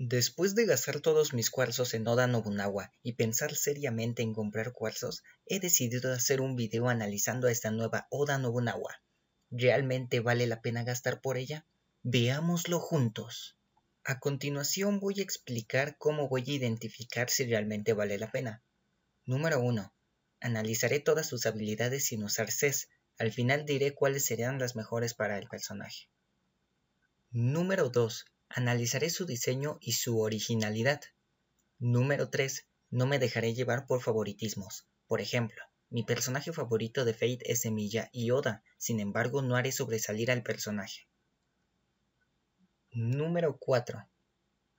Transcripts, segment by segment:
Después de gastar todos mis cuarzos en Oda Nobunaga y pensar seriamente en comprar cuarzos, he decidido hacer un video analizando a esta nueva Oda Nobunaga. ¿Realmente vale la pena gastar por ella? Veámoslo juntos. A continuación voy a explicar cómo voy a identificar si realmente vale la pena. Número 1. Analizaré todas sus habilidades sin usar CES. Al final diré cuáles serían las mejores para el personaje. Número 2 Analizaré su diseño y su originalidad. Número 3. No me dejaré llevar por favoritismos. Por ejemplo, mi personaje favorito de Fate es Semilla y Oda, sin embargo no haré sobresalir al personaje. Número 4.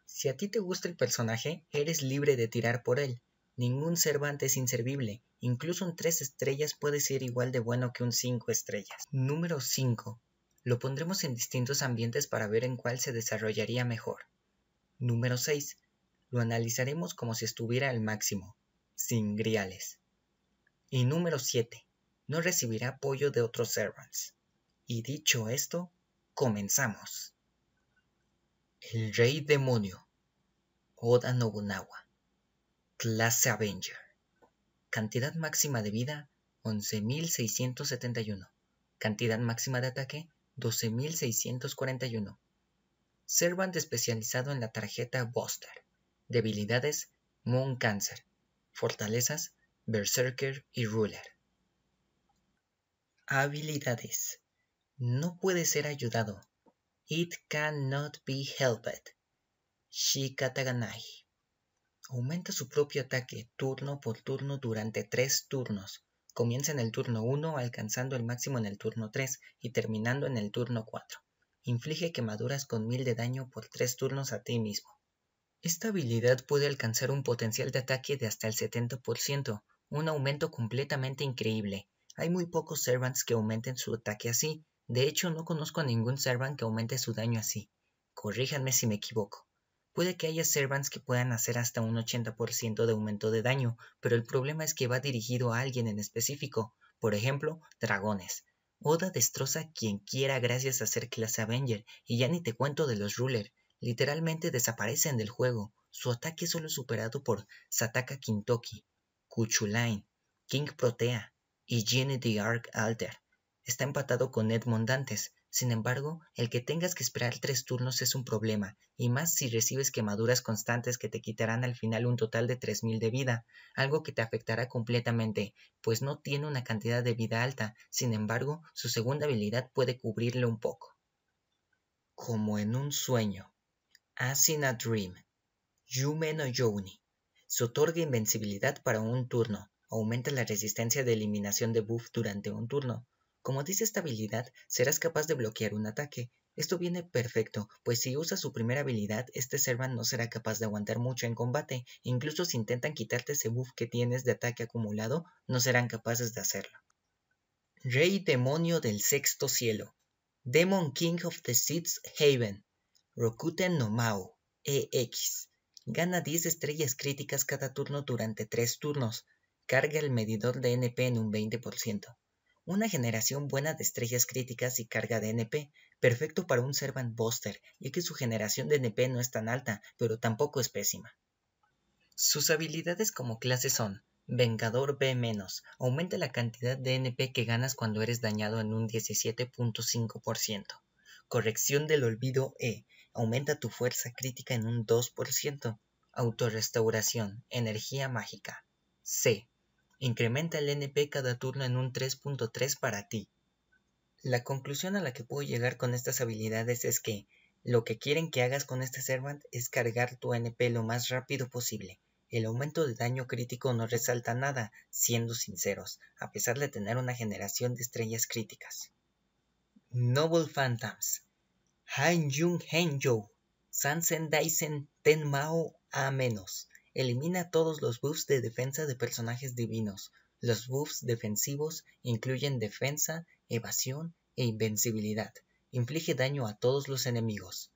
Si a ti te gusta el personaje, eres libre de tirar por él. Ningún Cervante es inservible, incluso un 3 estrellas puede ser igual de bueno que un 5 estrellas. Número 5. Lo pondremos en distintos ambientes para ver en cuál se desarrollaría mejor. Número 6. Lo analizaremos como si estuviera al máximo, sin griales. Y número 7. No recibirá apoyo de otros servants. Y dicho esto, comenzamos. El Rey Demonio. Oda Nobunaga. Clase Avenger. Cantidad máxima de vida 11.671. Cantidad máxima de ataque 12641. Servant especializado en la tarjeta Buster. Debilidades: Moon Cancer. Fortalezas: Berserker y Ruler. Habilidades: No puede ser ayudado. It cannot be helped. Shikataganai. Aumenta su propio ataque turno por turno durante tres turnos Comienza en el turno 1 alcanzando el máximo en el turno 3 y terminando en el turno 4. Inflige quemaduras con 1000 de daño por 3 turnos a ti mismo. Esta habilidad puede alcanzar un potencial de ataque de hasta el 70%, un aumento completamente increíble. Hay muy pocos Servants que aumenten su ataque así, de hecho no conozco a ningún Servant que aumente su daño así. Corríjanme si me equivoco. Puede que haya servants que puedan hacer hasta un 80% de aumento de daño, pero el problema es que va dirigido a alguien en específico, por ejemplo, dragones. Oda destroza a quien quiera gracias a ser clase Avenger, y ya ni te cuento de los Ruler, literalmente desaparecen del juego. Su ataque es solo superado por Sataka Kintoki, Kuchulain, King Protea y Jenny the Arc Alter. Está empatado con Edmond Dantes, sin embargo, el que tengas que esperar tres turnos es un problema, y más si recibes quemaduras constantes que te quitarán al final un total de 3.000 de vida, algo que te afectará completamente, pues no tiene una cantidad de vida alta, sin embargo, su segunda habilidad puede cubrirle un poco. Como en un sueño. As in a dream. Yume no Youni. Se otorga invencibilidad para un turno, aumenta la resistencia de eliminación de buff durante un turno, como dice esta habilidad, serás capaz de bloquear un ataque. Esto viene perfecto, pues si usas su primera habilidad, este Servant no será capaz de aguantar mucho en combate, incluso si intentan quitarte ese buff que tienes de ataque acumulado, no serán capaces de hacerlo. Rey Demonio del Sexto Cielo Demon King of the Seeds Haven Rokuten no Mao EX Gana 10 estrellas críticas cada turno durante 3 turnos. Carga el medidor de NP en un 20%. Una generación buena de estrellas críticas y carga de NP, perfecto para un Servant Buster, ya que su generación de NP no es tan alta, pero tampoco es pésima. Sus habilidades como clase son Vengador B-, aumenta la cantidad de NP que ganas cuando eres dañado en un 17.5%. Corrección del olvido E, aumenta tu fuerza crítica en un 2%. Autorrestauración, energía mágica. C, Incrementa el NP cada turno en un 3.3 para ti. La conclusión a la que puedo llegar con estas habilidades es que lo que quieren que hagas con este Servant es cargar tu NP lo más rápido posible. El aumento de daño crítico no resalta nada, siendo sinceros, a pesar de tener una generación de estrellas críticas. Noble Phantoms Han Jung Hen Daisen Ten Mao A menos Elimina todos los buffs de defensa de personajes divinos. Los buffs defensivos incluyen defensa, evasión e invencibilidad. Inflige daño a todos los enemigos.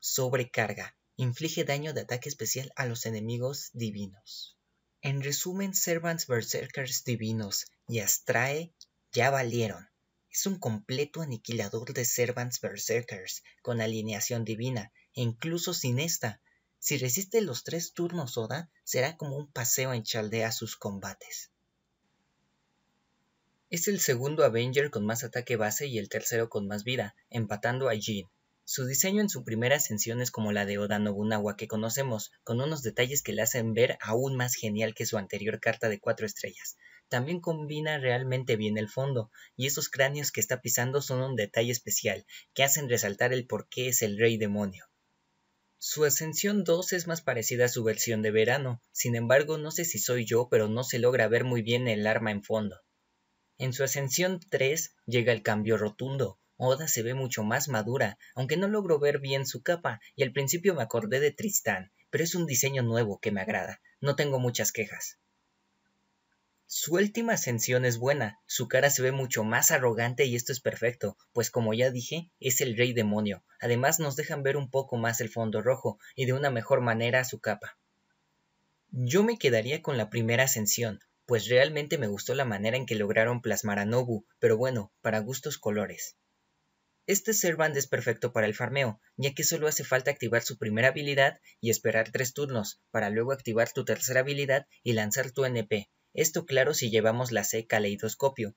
Sobrecarga. Inflige daño de ataque especial a los enemigos divinos. En resumen, Servants Berserkers Divinos y Astrae ya valieron. Es un completo aniquilador de Servants Berserkers con alineación divina, e incluso sin esta, si resiste los tres turnos Oda, será como un paseo en Chaldea sus combates. Es el segundo Avenger con más ataque base y el tercero con más vida, empatando a Jin. Su diseño en su primera ascensión es como la de Oda Nobunaga que conocemos, con unos detalles que le hacen ver aún más genial que su anterior carta de cuatro estrellas. También combina realmente bien el fondo, y esos cráneos que está pisando son un detalle especial, que hacen resaltar el por qué es el rey demonio. Su Ascensión 2 es más parecida a su versión de verano, sin embargo no sé si soy yo, pero no se logra ver muy bien el arma en fondo. En su Ascensión 3 llega el cambio rotundo, Oda se ve mucho más madura, aunque no logro ver bien su capa, y al principio me acordé de Tristán, pero es un diseño nuevo que me agrada, no tengo muchas quejas. Su última ascensión es buena, su cara se ve mucho más arrogante y esto es perfecto, pues como ya dije, es el rey demonio. Además nos dejan ver un poco más el fondo rojo y de una mejor manera su capa. Yo me quedaría con la primera ascensión, pues realmente me gustó la manera en que lograron plasmar a Nobu, pero bueno, para gustos colores. Este Servant es perfecto para el farmeo, ya que solo hace falta activar su primera habilidad y esperar tres turnos, para luego activar tu tercera habilidad y lanzar tu NP, esto claro si llevamos la C caleidoscopio.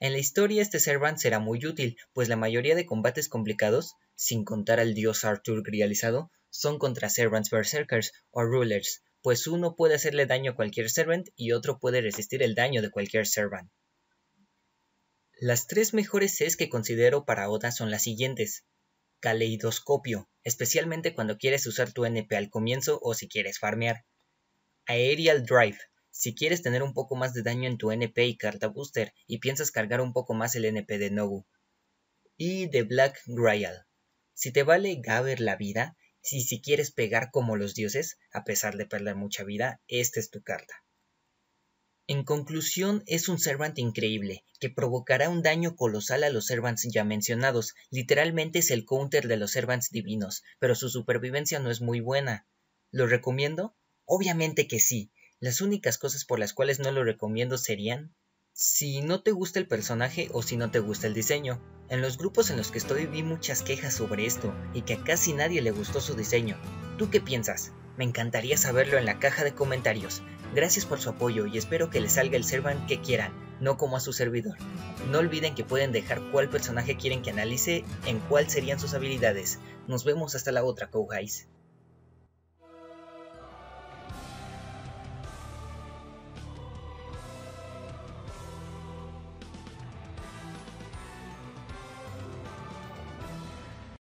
En la historia este Servant será muy útil, pues la mayoría de combates complicados, sin contar al dios Arthur realizado son contra Servants Berserkers o Rulers, pues uno puede hacerle daño a cualquier Servant y otro puede resistir el daño de cualquier Servant. Las tres mejores Cs que considero para Oda son las siguientes. Caleidoscopio, especialmente cuando quieres usar tu NP al comienzo o si quieres farmear. Aerial Drive, si quieres tener un poco más de daño en tu NP y carta booster y piensas cargar un poco más el NP de Nogu. Y de Black Grial. Si te vale Gaber la vida, y si quieres pegar como los dioses, a pesar de perder mucha vida, esta es tu carta. En conclusión, es un Servant increíble, que provocará un daño colosal a los Servants ya mencionados, literalmente es el counter de los Servants divinos, pero su supervivencia no es muy buena. ¿Lo recomiendo? Obviamente que sí, las únicas cosas por las cuales no lo recomiendo serían si no te gusta el personaje o si no te gusta el diseño. En los grupos en los que estoy vi muchas quejas sobre esto y que a casi nadie le gustó su diseño. ¿Tú qué piensas? Me encantaría saberlo en la caja de comentarios. Gracias por su apoyo y espero que les salga el Servan que quieran, no como a su servidor. No olviden que pueden dejar cuál personaje quieren que analice, en cuál serían sus habilidades. Nos vemos hasta la otra, Kouhais.